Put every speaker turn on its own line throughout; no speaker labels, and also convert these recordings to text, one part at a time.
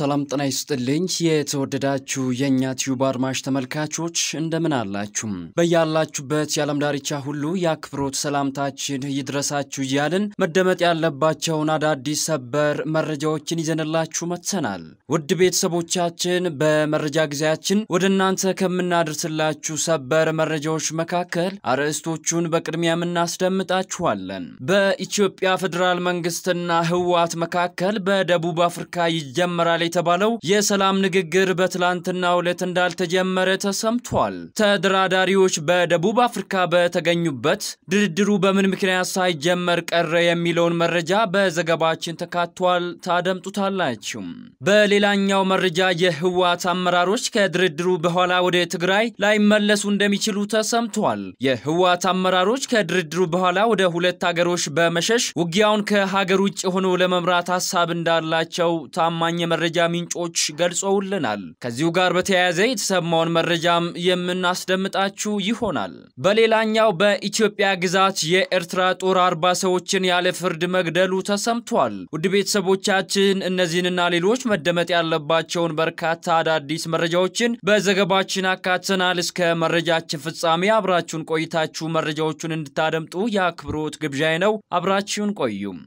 ሰላም ጤና ይስጥልኝ። የተወደዳችሁ የእኛ ቲዩብ አድማሽ ተመልካቾች እንደምን አላችሁ? በያላችሁበት የዓለም ዳርቻ ሁሉ የአክብሮት ሰላምታችን ይድረሳችሁ እያልን መደመጥ ያለባቸውን አዳዲስ ሰበር መረጃዎችን ይዘንላችሁ መጥተናል። ውድ ቤተሰቦቻችን በመረጃ ጊዜያችን ወደ እናንተ ከምናደርስላችሁ ሰበር መረጃዎች መካከል አርዕስቶቹን በቅድሚያ እናስደምጣችኋለን። በኢትዮጵያ ፌዴራል መንግስትና ህወሓት መካከል በደቡብ አፍሪካ ይጀመራል የተባለው የሰላም ንግግር በትላንትና ዕለት እንዳልተጀመረ ተሰምቷል። ተደራዳሪዎች በደቡብ አፍሪካ በተገኙበት ድርድሩ በምን ምክንያት ሳይጀመር ቀረ የሚለውን መረጃ በዘገባችን ተካቷል። ታደምጡታላችሁ። በሌላኛው መረጃ የህወሓት አመራሮች ከድርድሩ በኋላ ወደ ትግራይ ላይመለሱ እንደሚችሉ ተሰምቷል። የህወሓት አመራሮች ከድርድሩ በኋላ ወደ ሁለት ሀገሮች በመሸሽ ውጊያውን ከሀገር ውጭ ሆኖ ለመምራት ሀሳብ እንዳላቸው ታማኝ መረጃ ምንጮች ገልጸውልናል። ከዚሁ ጋር በተያያዘ የተሰማውን መረጃም የምናስደምጣችሁ ይሆናል። በሌላኛው በኢትዮጵያ ግዛት የኤርትራ ጦር አርባ ሰዎችን ያለ ፍርድ መግደሉ ተሰምቷል። ውድ ቤተሰቦቻችን እነዚህንና ሌሎች መደመጥ ያለባቸውን በርካታ አዳዲስ መረጃዎችን በዘገባችን አካተናል። እስከ መረጃችን ፍጻሜ አብራችሁን ቆይታችሁ መረጃዎቹን እንድታደምጡ የአክብሮት ግብዣዬ ነው። አብራችሁን ቆዩም።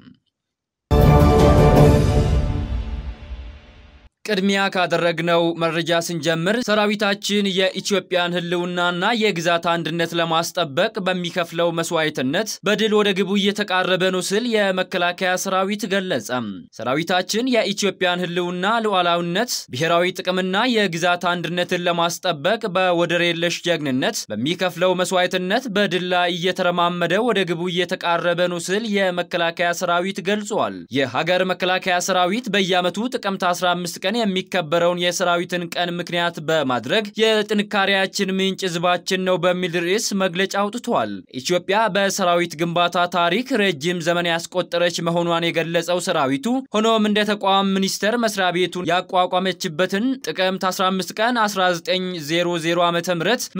ቅድሚያ ካደረግነው መረጃ ስንጀምር ሰራዊታችን የኢትዮጵያን ህልውናና የግዛት አንድነት ለማስጠበቅ በሚከፍለው መስዋዕትነት በድል ወደ ግቡ እየተቃረበ ነው ሲል የመከላከያ ሰራዊት ገለጸ። ሰራዊታችን የኢትዮጵያን ህልውና ሉዓላዊነት፣ ብሔራዊ ጥቅምና የግዛት አንድነትን ለማስጠበቅ በወደር የለሽ ጀግንነት በሚከፍለው መስዋዕትነት በድል ላይ እየተረማመደ ወደ ግቡ እየተቃረበ ነው ሲል የመከላከያ ሰራዊት ገልጿል። የሀገር መከላከያ ሰራዊት በየዓመቱ ጥቅምት 15 ቀን ቀን የሚከበረውን የሰራዊትን ቀን ምክንያት በማድረግ የጥንካሬያችን ምንጭ ህዝባችን ነው በሚል ርዕስ መግለጫ አውጥቷል። ኢትዮጵያ በሰራዊት ግንባታ ታሪክ ረጅም ዘመን ያስቆጠረች መሆኗን የገለጸው ሰራዊቱ ሆኖም እንደ ተቋም ሚኒስቴር መስሪያ ቤቱን ያቋቋመችበትን ጥቅምት 15 ቀን 1900 ዓ ም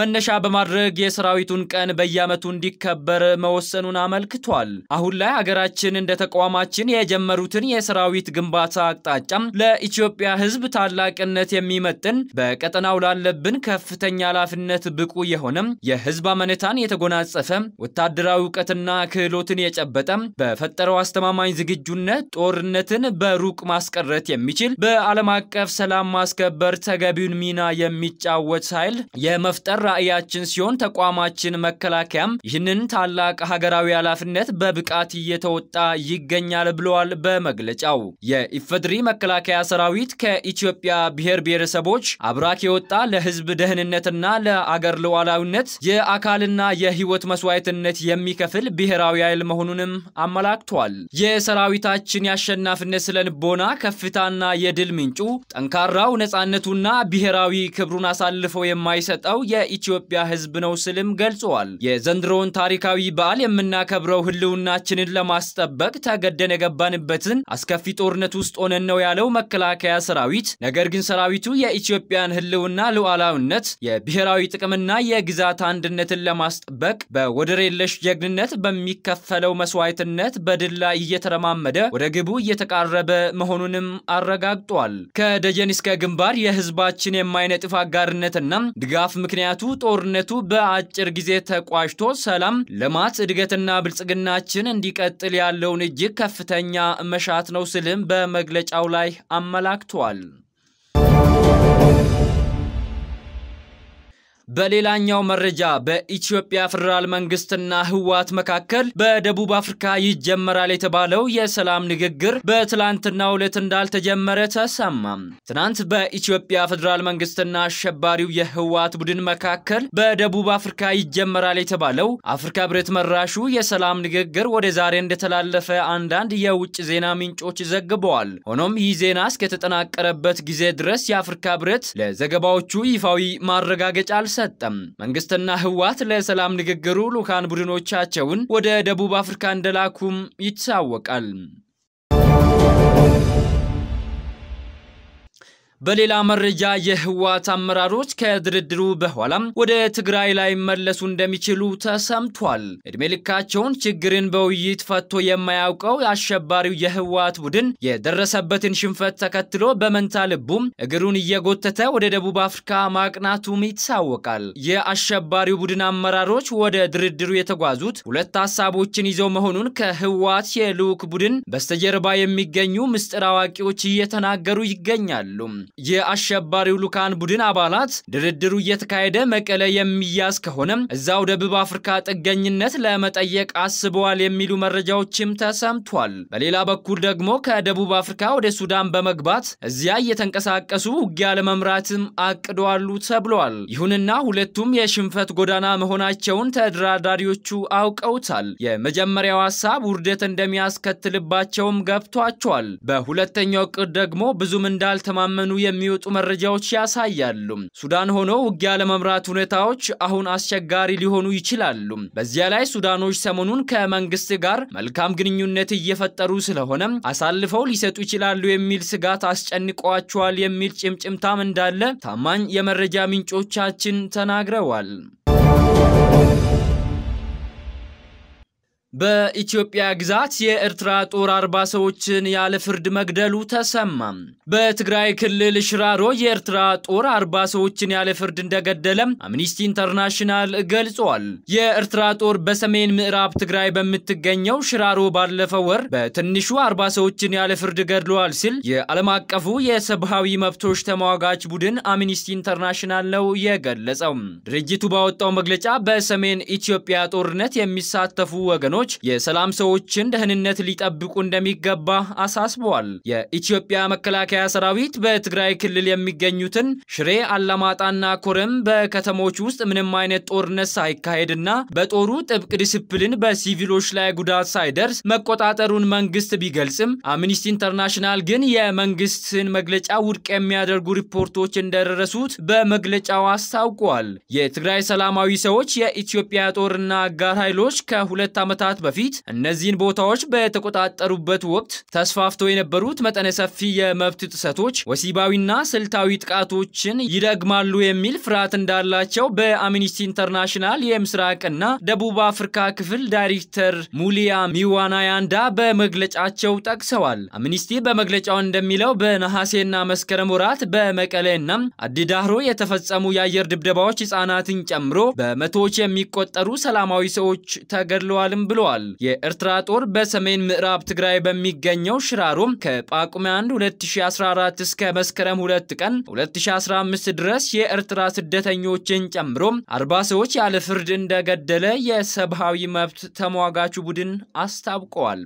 መነሻ በማድረግ የሰራዊቱን ቀን በየዓመቱ እንዲከበር መወሰኑን አመልክቷል። አሁን ላይ ሀገራችን እንደ ተቋማችን የጀመሩትን የሰራዊት ግንባታ አቅጣጫም ለኢትዮጵያ ህዝብ ታላቅነት የሚመጥን በቀጠናው ላለብን ከፍተኛ ኃላፊነት ብቁ የሆነም የህዝብ አመኔታን የተጎናጸፈ ወታደራዊ እውቀትና ክህሎትን የጨበጠ በፈጠረው አስተማማኝ ዝግጁነት ጦርነትን በሩቅ ማስቀረት የሚችል በዓለም አቀፍ ሰላም ማስከበር ተገቢውን ሚና የሚጫወት ኃይል የመፍጠር ራዕያችን ሲሆን ተቋማችን መከላከያም ይህንን ታላቅ ሀገራዊ ኃላፊነት በብቃት እየተወጣ ይገኛል ብለዋል። በመግለጫው የኢፌዴሪ መከላከያ ሰራዊት ከ የኢትዮጵያ ብሔር ብሔረሰቦች አብራክ የወጣ ለህዝብ ደህንነትና ለአገር ሉዓላዊነት የአካልና የህይወት መስዋዕትነት የሚከፍል ብሔራዊ ኃይል መሆኑንም አመላክቷል። የሰራዊታችን የአሸናፊነት ስለንቦና ከፍታና የድል ምንጩ ጠንካራው ነፃነቱና ብሔራዊ ክብሩን አሳልፈው የማይሰጠው የኢትዮጵያ ህዝብ ነው ስልም ገልጿል። የዘንድሮውን ታሪካዊ በዓል የምናከብረው ህልውናችንን ለማስጠበቅ ተገደን የገባንበትን አስከፊ ጦርነት ውስጥ ሆነን ነው ያለው መከላከያ ስራ ሰራዊት ነገር ግን ሰራዊቱ የኢትዮጵያን ህልውና፣ ሉዓላዊነት፣ የብሔራዊ ጥቅምና የግዛት አንድነትን ለማስጠበቅ በወደር የለሽ ጀግንነት በሚከፈለው መስዋዕትነት በድል ላይ እየተረማመደ ወደ ግቡ እየተቃረበ መሆኑንም አረጋግጧል። ከደጀን እስከ ግንባር የህዝባችን የማይነጥፍ አጋርነትና ድጋፍ ምክንያቱ ጦርነቱ በአጭር ጊዜ ተቋጭቶ ሰላም፣ ልማት፣ እድገትና ብልጽግናችን እንዲቀጥል ያለውን እጅግ ከፍተኛ መሻት ነው ስልም በመግለጫው ላይ አመላክቷል። ضال በሌላኛው መረጃ በኢትዮጵያ ፌዴራል መንግስትና ህወሓት መካከል በደቡብ አፍሪካ ይጀመራል የተባለው የሰላም ንግግር በትላንትናው ዕለት እንዳልተጀመረ ተሰማ። ትናንት በኢትዮጵያ ፌዴራል መንግስትና አሸባሪው የህወሓት ቡድን መካከል በደቡብ አፍሪካ ይጀመራል የተባለው አፍሪካ ህብረት መራሹ የሰላም ንግግር ወደ ዛሬ እንደተላለፈ አንዳንድ የውጭ ዜና ምንጮች ዘግበዋል። ሆኖም ይህ ዜና እስከተጠናቀረበት ጊዜ ድረስ የአፍሪካ ህብረት ለዘገባዎቹ ይፋዊ ማረጋገጫ አል አልሰጠም። መንግስትና ህወሓት ለሰላም ንግግሩ ልኡካን ቡድኖቻቸውን ወደ ደቡብ አፍሪካ እንደላኩም ይታወቃል። በሌላ መረጃ የህወሓት አመራሮች ከድርድሩ በኋላም ወደ ትግራይ ላይ መለሱ እንደሚችሉ ተሰምቷል። እድሜ ልካቸውን ችግርን በውይይት ፈቶ የማያውቀው አሸባሪው የህወሓት ቡድን የደረሰበትን ሽንፈት ተከትሎ በመንታ ልቡም እግሩን እየጎተተ ወደ ደቡብ አፍሪካ ማቅናቱም ይታወቃል። የአሸባሪው ቡድን አመራሮች ወደ ድርድሩ የተጓዙት ሁለት ሀሳቦችን ይዘው መሆኑን ከህወሓት የልዑክ ቡድን በስተጀርባ የሚገኙ ምስጢር አዋቂዎች እየተናገሩ ይገኛሉ። የአሸባሪው ልዑካን ቡድን አባላት ድርድሩ እየተካሄደ መቀለ የሚያዝ ከሆነም እዛው ደቡብ አፍሪካ ጥገኝነት ለመጠየቅ አስበዋል የሚሉ መረጃዎችም ተሰምቷል። በሌላ በኩል ደግሞ ከደቡብ አፍሪካ ወደ ሱዳን በመግባት እዚያ እየተንቀሳቀሱ ውጊያ ለመምራትም አቅደዋሉ ተብሏል። ይሁንና ሁለቱም የሽንፈት ጎዳና መሆናቸውን ተደራዳሪዎቹ አውቀውታል። የመጀመሪያው ሀሳብ ውርደት እንደሚያስከትልባቸውም ገብቷቸዋል። በሁለተኛው እቅድ ደግሞ ብዙም እንዳልተማመኑ የሚወጡ መረጃዎች ያሳያሉ። ሱዳን ሆኖ ውጊያ ለመምራት ሁኔታዎች አሁን አስቸጋሪ ሊሆኑ ይችላሉ። በዚያ ላይ ሱዳኖች ሰሞኑን ከመንግስት ጋር መልካም ግንኙነት እየፈጠሩ ስለሆነ አሳልፈው ሊሰጡ ይችላሉ የሚል ስጋት አስጨንቋቸዋል የሚል ጭምጭምታም እንዳለ ታማኝ የመረጃ ምንጮቻችን ተናግረዋል። በኢትዮጵያ ግዛት የኤርትራ ጦር አርባ ሰዎችን ያለ ፍርድ መግደሉ ተሰማ። በትግራይ ክልል ሽራሮ የኤርትራ ጦር አርባ ሰዎችን ያለ ፍርድ እንደገደለ አምኒስቲ ኢንተርናሽናል ገልጿል። የኤርትራ ጦር በሰሜን ምዕራብ ትግራይ በምትገኘው ሽራሮ ባለፈው ወር በትንሹ አርባ ሰዎችን ያለ ፍርድ ገድሏል ሲል የዓለም አቀፉ የሰብአዊ መብቶች ተሟጋች ቡድን አምኒስቲ ኢንተርናሽናል ነው የገለጸው። ድርጅቱ ባወጣው መግለጫ በሰሜን ኢትዮጵያ ጦርነት የሚሳተፉ ወገኖች ወገኖች የሰላም ሰዎችን ደህንነት ሊጠብቁ እንደሚገባ አሳስበዋል። የኢትዮጵያ መከላከያ ሰራዊት በትግራይ ክልል የሚገኙትን ሽሬ፣ አላማጣና ኮረም በከተሞች ውስጥ ምንም አይነት ጦርነት ሳይካሄድና በጦሩ ጥብቅ ዲስፕሊን በሲቪሎች ላይ ጉዳት ሳይደርስ መቆጣጠሩን መንግስት ቢገልጽም አምኒስቲ ኢንተርናሽናል ግን የመንግስትን መግለጫ ውድቅ የሚያደርጉ ሪፖርቶች እንደደረሱት በመግለጫው አስታውቋል። የትግራይ ሰላማዊ ሰዎች የኢትዮጵያ ጦርና አጋር ኃይሎች ከሁለት ዓመታት ዓመታት በፊት እነዚህን ቦታዎች በተቆጣጠሩበት ወቅት ተስፋፍተው የነበሩት መጠነ ሰፊ የመብት ጥሰቶች ወሲባዊና ስልታዊ ጥቃቶችን ይደግማሉ የሚል ፍርሃት እንዳላቸው በአምኒስቲ ኢንተርናሽናል የምስራቅና ደቡብ አፍሪካ ክፍል ዳይሬክተር ሙሊያ ሚዋናያንዳ በመግለጫቸው ጠቅሰዋል። አምኒስቲ በመግለጫው እንደሚለው በነሐሴና መስከረም ወራት በመቀሌና አዲዳህሮ የተፈጸሙ የአየር ድብደባዎች ህጻናትን ጨምሮ በመቶዎች የሚቆጠሩ ሰላማዊ ሰዎች ተገድለዋልም ብሎ ብለዋል። የኤርትራ ጦር በሰሜን ምዕራብ ትግራይ በሚገኘው ሽራሮ ከጳጉሜ 1 2014 እስከ መስከረም 2 ቀን 2015 ድረስ የኤርትራ ስደተኞችን ጨምሮ 40 ሰዎች ያለ ፍርድ እንደገደለ የሰብአዊ መብት ተሟጋቹ ቡድን አስታውቀዋል።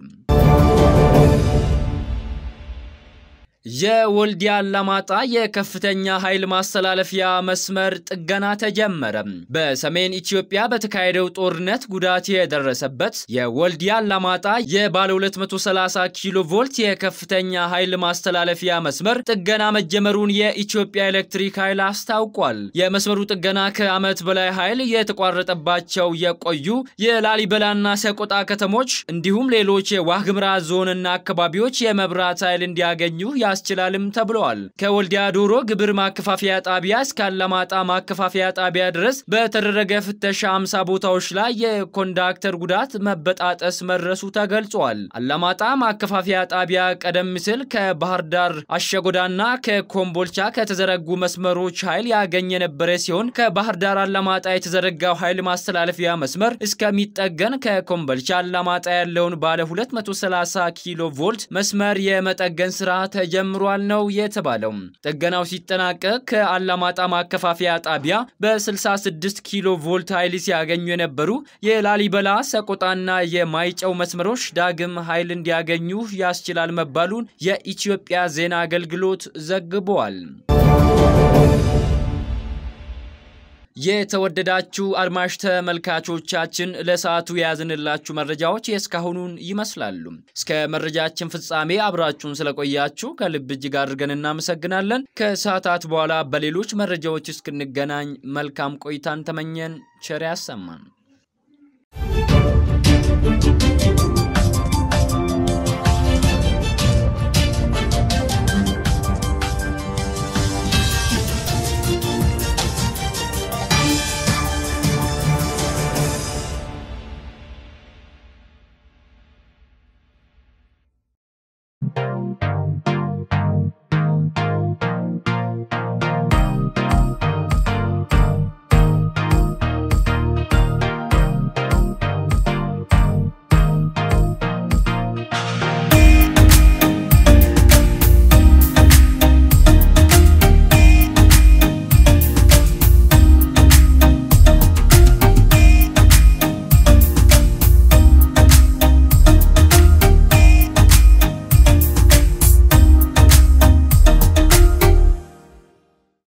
የወልዲያ አላማጣ የከፍተኛ ኃይል ማስተላለፊያ መስመር ጥገና ተጀመረ። በሰሜን ኢትዮጵያ በተካሄደው ጦርነት ጉዳት የደረሰበት የወልዲያ አላማጣ የባለ 230 ኪሎ ቮልት የከፍተኛ ኃይል ማስተላለፊያ መስመር ጥገና መጀመሩን የኢትዮጵያ ኤሌክትሪክ ኃይል አስታውቋል። የመስመሩ ጥገና ከዓመት በላይ ኃይል የተቋረጠባቸው የቆዩ የላሊበላና ሰቆጣ ከተሞች እንዲሁም ሌሎች የዋግምራ ዞንና አካባቢዎች የመብራት ኃይል እንዲያገኙ ያ ያስችላልም ተብለዋል። ከወልዲያ ዶሮ ግብር ማከፋፈያ ጣቢያ እስከ አላማጣ ማከፋፈያ ጣቢያ ድረስ በተደረገ ፍተሻ 50 ቦታዎች ላይ የኮንዳክተር ጉዳት መበጣጠስ መድረሱ ተገልጿል። አላማጣ ማከፋፈያ ጣቢያ ቀደም ሲል ከባህር ዳር አሸጎዳና ከኮምቦልቻ ከተዘረጉ መስመሮች ኃይል ያገኘ የነበረ ሲሆን ከባህር ዳር አላማጣ የተዘረጋው ኃይል ማስተላለፊያ መስመር እስከሚጠገን ከኮምቦልቻ አላማጣ ያለውን ባለ 230 ኪሎ ቮልት መስመር የመጠገን ስራ ተጀምሯል። ጀምሯል ነው የተባለው። ጥገናው ሲጠናቀቅ ከአላማጣ ማከፋፈያ ጣቢያ በ66 ኪሎ ቮልት ኃይል ሲያገኙ የነበሩ የላሊበላ ሰቆጣና የማይጨው መስመሮች ዳግም ኃይል እንዲያገኙ ያስችላል መባሉን የኢትዮጵያ ዜና አገልግሎት ዘግቧል። የተወደዳችሁ አድማሽ ተመልካቾቻችን ለሰዓቱ የያዝንላችሁ መረጃዎች የእስካሁኑን ይመስላሉ። እስከ መረጃችን ፍጻሜ አብራችሁን ስለቆያችሁ ከልብ እጅግ አድርገን እናመሰግናለን። ከሰዓታት በኋላ በሌሎች መረጃዎች እስክንገናኝ መልካም ቆይታን ተመኘን። ቸር ያሰማን።